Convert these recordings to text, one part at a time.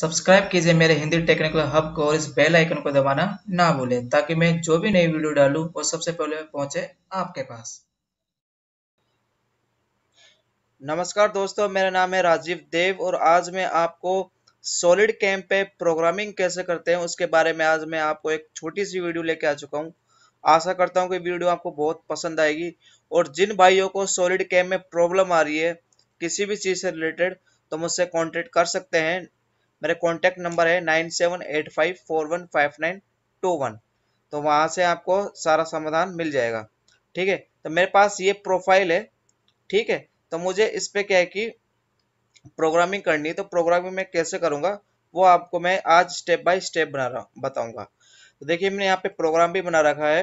subscribe कीजिए मेरे Hindi technical hub को और इस बेल आइकन को दबाना ना भूलें ताकि मैं जो भी नई वीडियो डालूं वो सबसे पहले पहुंचे आपके पास नमस्कार दोस्तों मेरा नाम है राजीव देव और आज मैं आपको सॉलिड कैम पे प्रोग्रामिंग कैसे करते हैं उसके बारे में आज मैं आपको एक छोटी सी वीडियो लेके आ चुका हूँ आशा करता हूँ कि वीडियो आपको बहुत पसंद आएगी और जिन भाइयों को सॉलिड कैम्प में प्रॉब्लम आ रही है किसी भी चीज़ से रिलेटेड तो मुझसे कॉन्टेक्ट कर सकते हैं मेरे कॉन्टैक्ट नंबर है nine seven eight five four one five nine two one तो वहाँ से आपको सारा समाधान मिल जाएगा ठीक है तो मेरे पास ये प्रोफाइल है ठीक है तो मुझे इस पर क्या है कि प्रोग्रामिंग करनी है तो प्रोग्रामिंग मैं कैसे करूँगा वो आपको मैं आज स्टेप बाय स्टेप बना रहा बताऊँगा तो देखिए मैंने यहाँ पे प्रोग्राम भी बना रखा है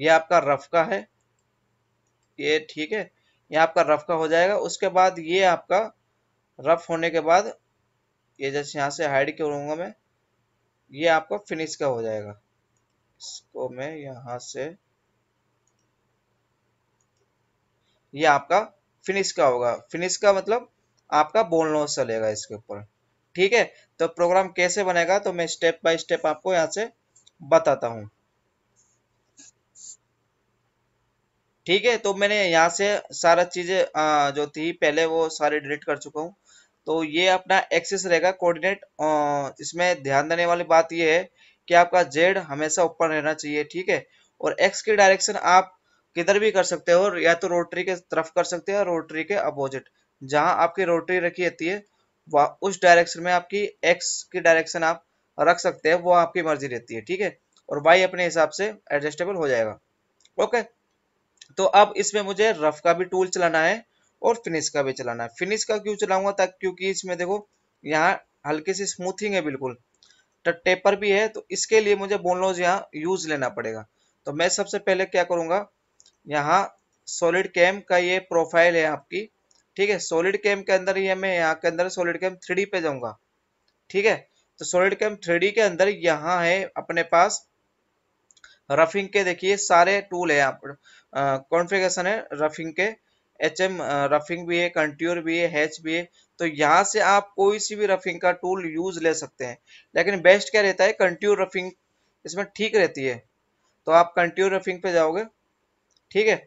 ये आपका रफ का है ये ठीक है ये आपका रफ का हो जाएगा उसके बाद ये आपका रफ होने के बाद ये जैसे यहाँ से हाइड करूँगा मैं ये आपका फिनिश का हो जाएगा इसको मैं यहाँ से ये आपका फिनिश का होगा फिनिश का मतलब आपका बोन लॉस चलेगा इसके ऊपर ठीक है तो प्रोग्राम कैसे बनेगा तो मैं स्टेप बाय स्टेप आपको यहाँ से बताता हूँ ठीक है तो मैंने यहाँ से सारा चीज़ें जो थी पहले वो सारे डिलीट कर चुका हूँ तो ये अपना एक्सेस रहेगा कोऑर्डिनेट इसमें ध्यान देने वाली बात ये है कि आपका जेड हमेशा ऊपर रहना चाहिए ठीक है और एक्स की डायरेक्शन आप किधर भी कर सकते हो या तो रोटरी के तरफ कर सकते हो रोटरी के अपोजिट जहां आपकी रोटरी रखी रहती है वह उस डायरेक्शन में आपकी एक्स की डायरेक्शन आप रख सकते हैं वो आपकी मर्जी रहती है ठीक है और वाई अपने हिसाब से एडजस्टेबल हो जाएगा ओके तो अब इसमें मुझे रफ का भी टूल चलाना है और फिनिश का भी चलाना है फिनिश का क्यों चलाऊंगा ताकि क्योंकि इसमें देखो यहाँ हल्के से स्मूथिंग है बिल्कुल टेपर तो भी है तो इसके लिए मुझे बोनलोज यहाँ यूज लेना पड़ेगा तो मैं सबसे पहले क्या करूँगा यहाँ सॉलिड कैम का ये प्रोफाइल है आपकी ठीक है सॉलिड कैम के अंदर ये मैं यहाँ के अंदर सॉलिड कैम थ्री पे जाऊँगा ठीक है तो सॉलिड कैम थ्री के अंदर यहाँ है अपने पास रफिंग के देखिए सारे टूल है यहाँ पर कॉन्फ़िगरेशन है रफिंग के एच एम रफिंग भी है कंट्यूर भी है हैच भी है तो यहाँ से आप कोई सी भी रफिंग का टूल यूज ले सकते हैं लेकिन बेस्ट क्या रहता है कंट्यूर रफिंग इसमें ठीक रहती है तो आप कंट्यूर रफिंग पे जाओगे ठीक है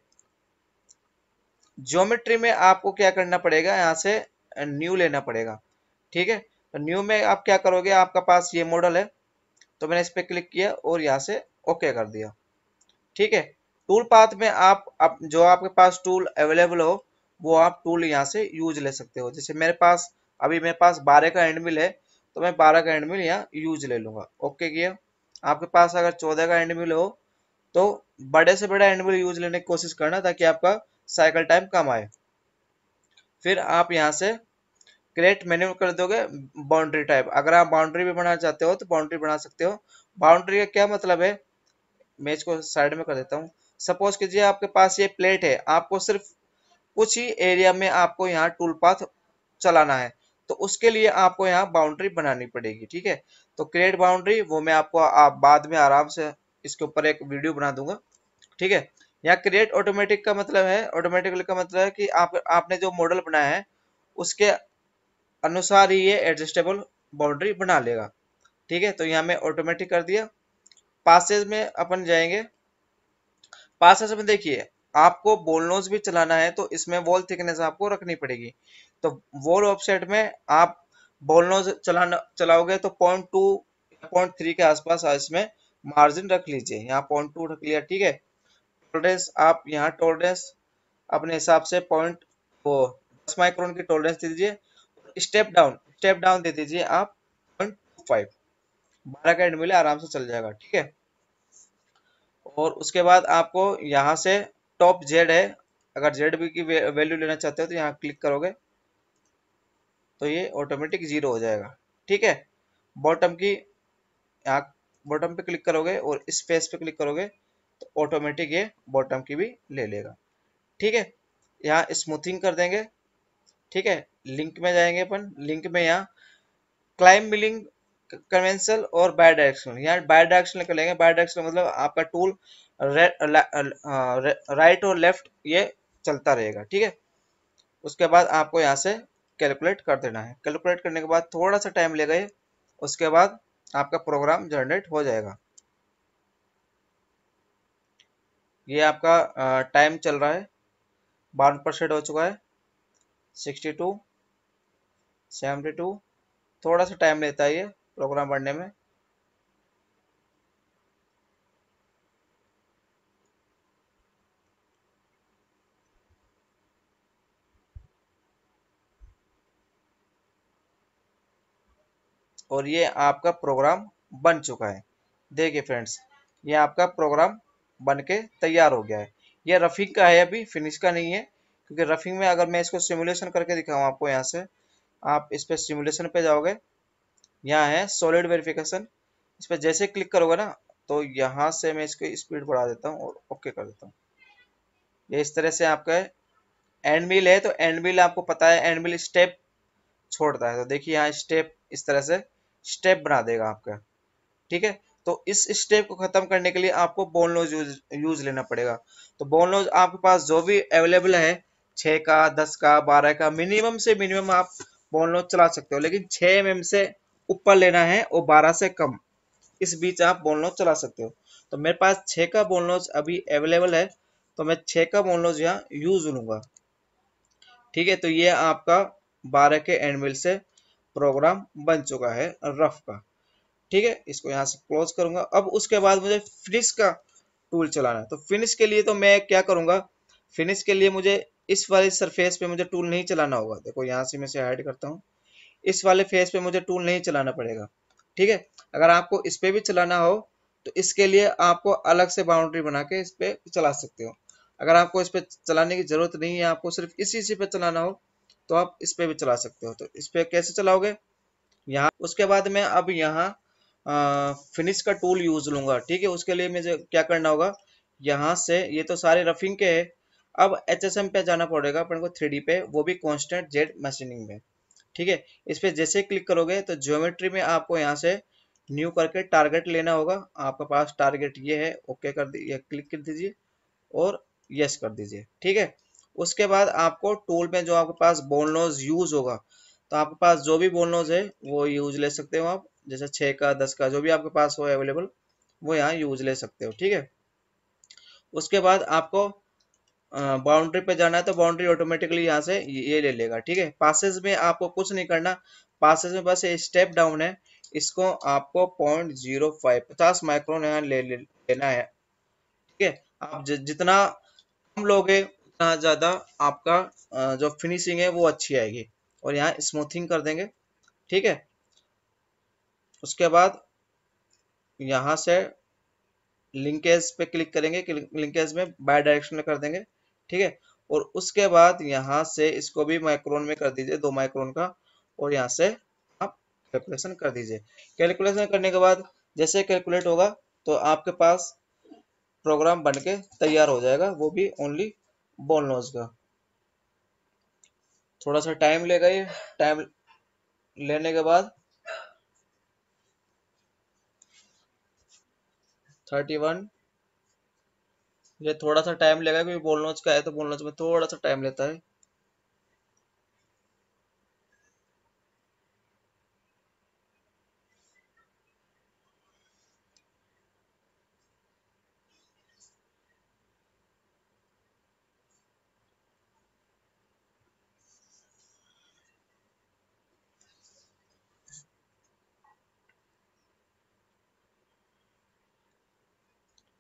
ज्योमेट्री में आपको क्या करना पड़ेगा यहाँ से न्यू लेना पड़ेगा ठीक है तो न्यू में आप क्या करोगे आपका पास ये मॉडल है तो मैंने इस पर क्लिक किया और यहाँ से ओके कर दिया ठीक है टूल पाथ में आप, आप जो आपके पास टूल अवेलेबल हो वो आप टूल यहाँ से यूज ले सकते हो जैसे मेरे पास अभी मेरे पास बारह का एंड मिल है तो मैं बारह का एंड मिल यहाँ यूज ले लूंगा ओके किया आपके पास अगर चौदह का एंड मिल हो तो बड़े से बड़ा एंड मिल यूज लेने की कोशिश करना ताकि आपका साइकिल टाइम कम आए फिर आप यहाँ से क्रिएट मेन्यू कर दोगे बाउंड्री टाइप अगर आप बाउंड्री भी बनाना चाहते हो तो बाउंड्री बना सकते हो बाउंड्री का क्या मतलब है मैं इसको साइड में कर देता हूँ सपोज कीजिए आपके पास ये प्लेट है आपको सिर्फ कुछ ही एरिया में आपको यहाँ टूल पाथ चलाना है तो उसके लिए आपको यहाँ बाउंड्री बनानी पड़ेगी ठीक है तो क्रिएट बाउंड्री वो मैं आपको आप बाद में आराम से इसके ऊपर एक वीडियो बना दूंगा ठीक है यहाँ क्रिएट ऑटोमेटिक का मतलब है ऑटोमेटिकली का मतलब है कि आप आपने जो मॉडल बनाया है उसके अनुसार ही ये एडजस्टेबल बाउंड्री बना लेगा ठीक है तो यहाँ मैं ऑटोमेटिक कर दिया पासेज में अपन जाएंगे पास एज में देखिए आपको बोलनोज भी चलाना है तो इसमें वॉल थिकनेस आपको रखनी पड़ेगी तो वॉल ऑफसेट में आप बोलनोज चलाना चलाओगे तो पॉइंट टू पॉइंट थ्री के आसपास इसमें मार्जिन रख लीजिए यहाँ पॉइंट टू रख लिया ठीक है टोलरेंस आप यहाँ टोलरेंस अपने हिसाब से पॉइंट वो दस माइक्रोन की टोलरेंस दे दीजिए स्टेप डाउन स्टेप डाउन दे दीजिए आप पॉइंट टू फाइव बारह का एंड मिले आराम से चल जाएगा ठीक है और उसके बाद आपको यहाँ से टॉप जेड है अगर जेड बी की वैल्यू लेना चाहते हो तो यहाँ क्लिक करोगे तो ये ऑटोमेटिक जीरो हो जाएगा ठीक है बॉटम की यहाँ बॉटम पे क्लिक करोगे और स्पेस पे क्लिक करोगे तो ऑटोमेटिक ये बॉटम की भी ले लेगा ठीक है यहाँ स्मूथिंग कर देंगे ठीक है लिंक में जाएंगे अपन लिंक में यहाँ क्लाइम क्लाइम्बिलिंग कन्वेंशनल और बाय डायरेक्शनल यहाँ बाय डायरेक्शनल कर लेंगे बाय डायरेक्शनल मतलब आपका टूल राइट uh, और लेफ्ट ये चलता रहेगा ठीक है उसके बाद आपको यहाँ से कैलकुलेट कर देना है कैलकुलेट करने के बाद थोड़ा सा टाइम लेगा ये उसके बाद आपका प्रोग्राम जनरेट हो जाएगा ये आपका टाइम uh, चल रहा है बावन परसेंट हो चुका है सिक्सटी टू सेवेंटी टू थोड़ा सा टाइम लेता है ये प्रोग्राम पढ़ने में और ये आपका प्रोग्राम बन चुका है देखिए फ्रेंड्स ये आपका प्रोग्राम बन के तैयार हो गया है ये रफिंग का है अभी फिनिश का नहीं है क्योंकि रफिंग में अगर मैं इसको सिमुलेशन करके दिखाऊँ आपको यहाँ से आप इस पर सिमुलेशन पे जाओगे यहाँ है सॉलिड वेरिफिकेशन इस पर जैसे क्लिक करोगे ना तो यहाँ से मैं इसकी स्पीड बढ़ा देता हूँ और ओके कर देता हूँ ये इस तरह से आपका एंड मिल है तो एंड मिल आपको पता है एंड मिल स्टेप छोड़ता है तो देखिए यहाँ स्टेप इस तरह से स्टेप बना देगा आपका ठीक है तो इस स्टेप को खत्म करने के लिए आपको बोन लोज यूज यूज लेना पड़ेगा तो बोन लोज आपके पास जो भी अवेलेबल है छः का दस का बारह का मिनिमम से मिनिमम आप बोन लोज चला सकते हो लेकिन छः एम से ऊपर लेना है और बारह से कम इस बीच आप बोन लॉज चला सकते हो तो मेरे पास छः का बोन लॉज अभी अवेलेबल है तो मैं छः का बोन लॉज यहाँ यूज लूँगा ठीक है तो ये आपका बारह के एंड से प्रोग्राम बन चुका है रफ का ठीक है इसको यहाँ से क्लोज करूँगा अब उसके बाद मुझे फिनिश का टूल चलाना है तो फिनिश के लिए तो मैं क्या करूँगा फिनिश के लिए मुझे इस वाले सरफेस पे मुझे टूल नहीं चलाना होगा देखो यहाँ से मैं से हाइड करता हूँ इस वाले फेस पे मुझे टूल नहीं चलाना पड़ेगा ठीक है अगर आपको इस पे भी चलाना हो तो इसके लिए आपको अलग से बाउंड्री बना के इस पे चला सकते हो अगर आपको इस पे चलाने की जरूरत नहीं है आपको सिर्फ इसी इसी पे चलाना हो तो आप इस पे भी चला सकते हो तो इस पे कैसे चलाओगे यहाँ उसके बाद मैं अब यहाँ फिनिश का टूल यूज लूंगा ठीक है उसके लिए मुझे क्या करना होगा यहाँ से ये तो सारे रफिंग के है अब एच पे जाना पड़ेगा अपन को थ्री पे वो भी कॉन्स्टेंट जेड मशीनिंग में ठीक है इस पर जैसे क्लिक करोगे तो ज्योमेट्री में आपको यहाँ से न्यू करके टारगेट लेना होगा आपके पास टारगेट ये है ओके कर दीजिए क्लिक कर दीजिए और यस कर दीजिए ठीक है उसके बाद आपको टूल में जो आपके पास बोनलोज यूज होगा तो आपके पास जो भी बोनलोज है वो यूज ले सकते हो आप जैसे छः का दस का जो भी आपके पास हो अवेलेबल वो यहाँ यूज ले सकते हो ठीक है उसके बाद आपको बाउंड्री पे जाना है तो बाउंड्री ऑटोमेटिकली यहाँ से ये ले लेगा ठीक है पासेज में आपको कुछ नहीं करना पासेज में बस ये स्टेप डाउन है इसको आपको पॉइंट जीरो फाइव पचास माइक्रोन यहाँ ले, ले लेना है ठीक है आप ज, जितना कम लोगे उतना ज़्यादा आपका जो फिनिशिंग है वो अच्छी आएगी और यहाँ स्मूथिंग कर देंगे ठीक है उसके बाद यहाँ से लिंकेज पे क्लिक करेंगे लिंकेज में बाय डायरेक्शन कर देंगे ठीक है और उसके बाद यहां से इसको भी माइक्रोन में कर दीजिए दो माइक्रोन का और यहां से आप कैलकुलेशन कर दीजिए कैलकुलेशन करने के बाद जैसे कैलकुलेट होगा तो आपके पास प्रोग्राम बन के तैयार हो जाएगा वो भी ओनली बोन लॉस का थोड़ा सा टाइम लेगा ये टाइम लेने के बाद थर्टी वन ये थोड़ा सा टाइम लेगा क्योंकि बोलनोच का है तो बोलनोच में थोड़ा सा टाइम लेता है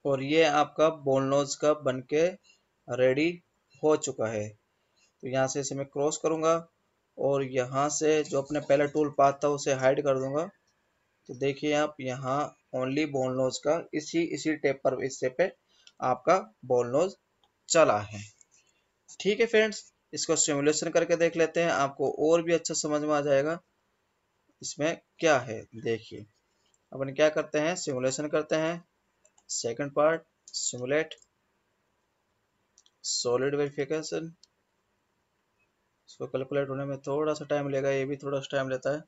और ये आपका बोलनोज का बन के रेडी हो चुका है तो यहाँ से इसे मैं क्रॉस करूँगा और यहाँ से जो अपने पहला टूल पाथ था उसे हाइड कर दूँगा तो देखिए आप यहाँ ओनली बोल नोज का इसी इसी टेप पर इससे पे आपका बोल नोज चला है ठीक है फ्रेंड्स इसको सिमुलेशन करके देख लेते हैं आपको और भी अच्छा समझ में आ जाएगा इसमें क्या है देखिए अपन क्या करते हैं सिमुलेशन करते हैं second part simulate solid verification इसको कैलकुलेट होने में थोड़ा सा टाइम लेगा ये भी थोड़ा सा टाइम लेता है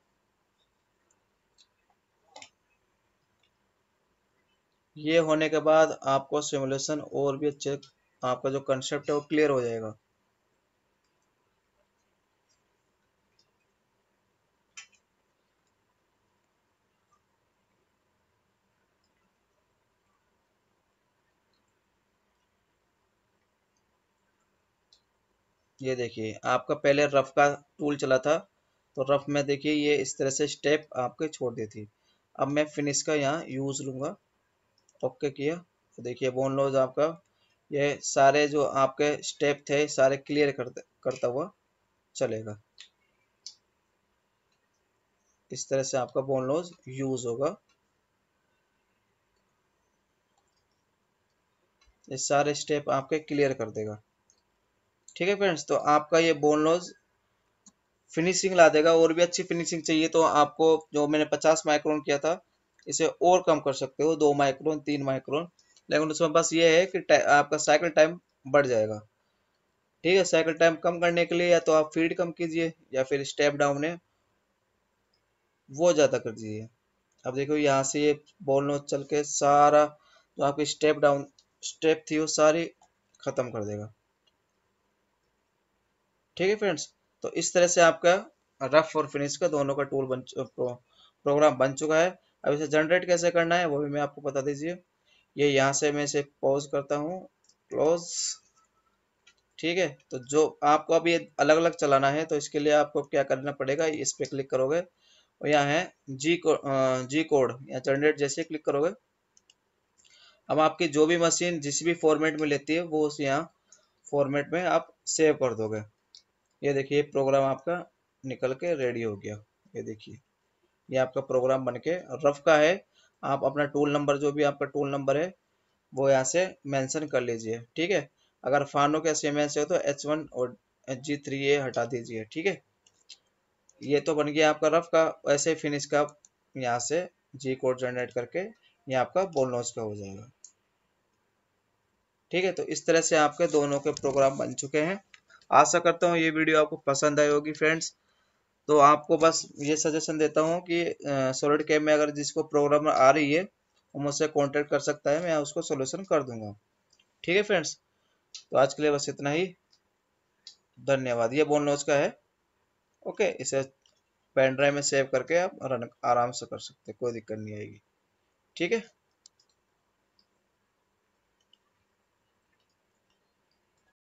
ये होने के बाद आपको सिमुलेशन और भी अच्छे आपका जो कंसेप्ट है वो क्लियर हो जाएगा ये देखिए आपका पहले रफ का टूल चला था तो रफ में देखिए ये इस तरह से स्टेप आपके छोड़ दी थी अब मैं फिनिश का यहाँ यूज़ लूंगा ओके किया तो देखिए बोन लॉज आपका ये सारे जो आपके स्टेप थे सारे क्लियर करते करता हुआ चलेगा इस तरह से आपका बोन लॉज यूज होगा ये सारे स्टेप आपके क्लियर कर देगा ठीक है फ्रेंड्स तो आपका ये बोन लॉस फिनिशिंग ला देगा और भी अच्छी फिनिशिंग चाहिए तो आपको जो मैंने पचास माइक्रोन किया था इसे और कम कर सकते हो दो माइक्रोन तीन माइक्रोन लेकिन उसमें बस ये है कि आपका साइकिल टाइम बढ़ जाएगा ठीक है साइकिल टाइम कम करने के लिए या तो आप फीड कम कीजिए या फिर स्टेप डाउन है वो ज़्यादा कर दीजिए अब देखो यहाँ से ये बोल नोज चल के सारा जो आपकी स्टेप डाउन स्टेप थी वो सारी ख़त्म कर देगा ठीक है फ्रेंड्स तो इस तरह से आपका रफ और फिनिश का दोनों का टूल बन प्रोग्राम बन चुका है अब इसे जनरेट कैसे करना है वो भी मैं आपको बता दीजिए ये यहाँ से मैं इसे पॉज करता हूँ क्लोज ठीक है तो जो आपको अभी अलग अलग चलाना है तो इसके लिए आपको क्या करना पड़ेगा इस पर क्लिक करोगे और यहाँ है जी को जी कोड या जनरेट जैसे क्लिक करोगे अब आपकी जो भी मशीन जिस भी फॉर्मेट में लेती है वो उस यहाँ फॉर्मेट में आप सेव कर दोगे ये देखिए प्रोग्राम आपका निकल के रेडी हो गया ये देखिए ये आपका प्रोग्राम बन के रफ का है आप अपना टूल नंबर जो भी आपका टूल नंबर है वो यहाँ से मेंशन कर लीजिए ठीक है अगर फानो के सेम से हो तो एच वन और एच जी थ्री ए हटा दीजिए ठीक है ये तो बन गया आपका रफ का ऐसे फिनिश का यहाँ से जी कोड जनरेट करके ये आपका बोलनोज का हो जाएगा ठीक है तो इस तरह से आपके दोनों के प्रोग्राम बन चुके हैं आशा करता हूँ ये वीडियो आपको पसंद आई होगी फ्रेंड्स तो आपको बस ये सजेशन देता हूँ कि सॉलिड कैब में अगर जिसको प्रॉब्लम आ रही है वो मुझसे कॉन्टेक्ट कर सकता है मैं उसको सोल्यूशन कर दूंगा ठीक है फ्रेंड्स तो आज के लिए बस इतना ही धन्यवाद ये बोन लॉज का है ओके इसे पेन ड्राइव में सेव करके आप रन आराम से कर सकते कोई दिक्कत नहीं आएगी ठीक है